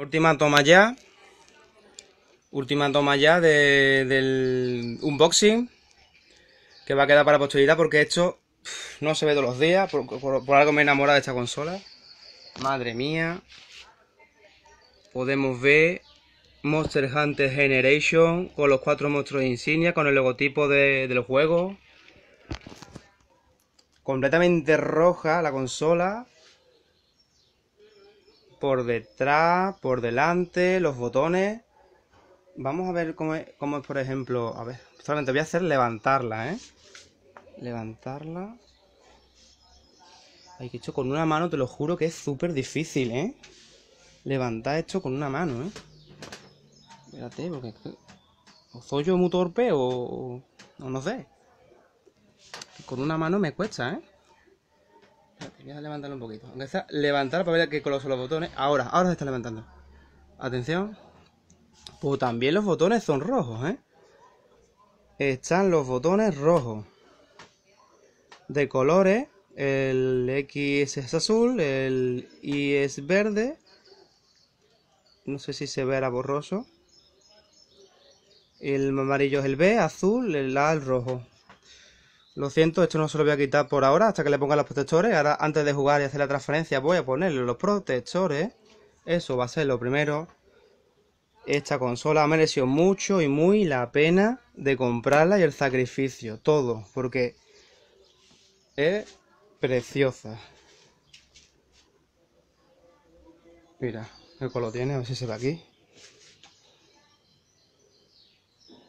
Última toma ya. Última toma ya del unboxing. Que va a quedar para posteridad porque esto no se ve todos los días. Por, algo me he enamorado de esta consola. Madre mía. Podemos ver Monster Hunter Generation con los cuatro monstruos de insignia, con el logotipo del juego Completamente roja la consola por detrás, por delante, los botones. Vamos a ver cómo es, por ejemplo. A ver, solamente voy a hacer levantarla, ¿eh? Levantarla. Hay que hecho con una mano, te lo juro que es súper difícil, ¿eh? Levantar esto con una mano, ¿eh? Espérate, porque. O soy yo muy torpe o. o no sé. Con una mano me cuesta, ¿eh? Voy a levantarlo un poquito. Aunque levantar para ver que son los botones. Ahora, ahora se está levantando. Atención. Pues también los botones son rojos, ¿eh? Están los botones rojos. De colores. El X es azul. El Y es verde. No sé si se verá borroso. El amarillo es el B, azul, el A el rojo. Lo siento, esto no se lo voy a quitar por ahora hasta que le ponga los protectores. Ahora, antes de jugar y hacer la transferencia, voy a ponerle los protectores. Eso va a ser lo primero. Esta consola ha merecido mucho y muy la pena de comprarla y el sacrificio. Todo, porque es preciosa. Mira, el color tiene, a ver si se ve aquí.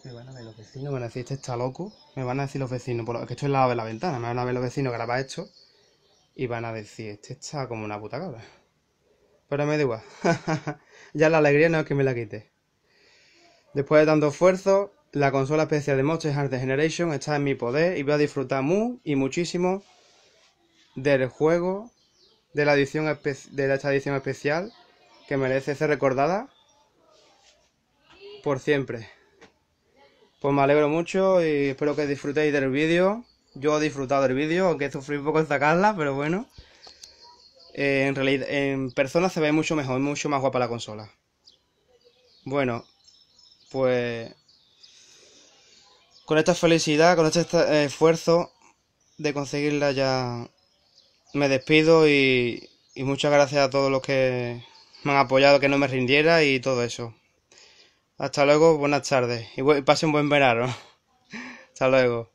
Me van a ver los vecinos, van a decir, este está loco. Me van a decir los vecinos, por esto que estoy al lado de la ventana, me van a ver los vecinos grabar esto. Y van a decir, este está como una puta cabra. Pero me da igual. ya la alegría no es que me la quite. Después de tanto esfuerzo, la consola especial de Monster Hunter Generation está en mi poder y voy a disfrutar muy y muchísimo del juego, de la edición de esta edición especial que merece ser recordada por siempre. Pues me alegro mucho y espero que disfrutéis del vídeo. Yo he disfrutado del vídeo, aunque sufrí un poco en sacarla, pero bueno. Eh, en realidad, en persona se ve mucho mejor, mucho más guapa la consola. Bueno, pues con esta felicidad, con este esfuerzo de conseguirla ya me despido y muchas gracias a todos los que me han apoyado, que no me rindiera y todo eso. Hasta luego, buenas tardes y pase un buen verano. Hasta luego.